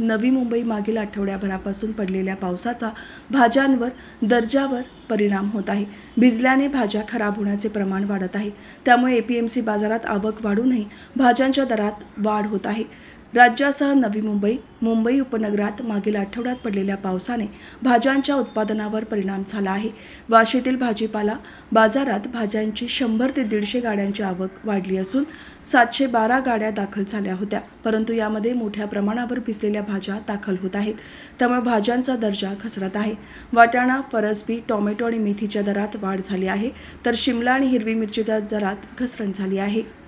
नवी मुंबई मागील आठवड्याभरापासून पडलेल्या पावसाचा भाज्यांवर दर्जावर परिणाम होत आहे भिजल्याने भाज्या खराब होण्याचे प्रमाण वाढत आहे त्यामुळे ए पी एम सी बाजारात आवक वाढूनही भाज्यांच्या दरात वाढ होत आहे राज्यासह नवी मुंबई मुंबई उपनगरात मागील आठवड्यात पडलेल्या पावसाने भाज्यांच्या उत्पादनावर परिणाम झाला आहे वाशीतील भाजीपाला बाजारात भाज्यांची शंभर ते दीडशे गाड्यांची आवक वाढली असून सातशे बारा गाड्या दाखल झाल्या होत्या परंतु यामध्ये मोठ्या प्रमाणावर भिजलेल्या भाज्या दाखल होत आहेत त्यामुळे भाज्यांचा दर्जा घसरत आहे वाटाणा फरसबी टॉमॅटो आणि मेथीच्या दरात वाढ झाली आहे तर शिमला आणि हिरवी मिरचीच्या दरात घसरण झाली आहे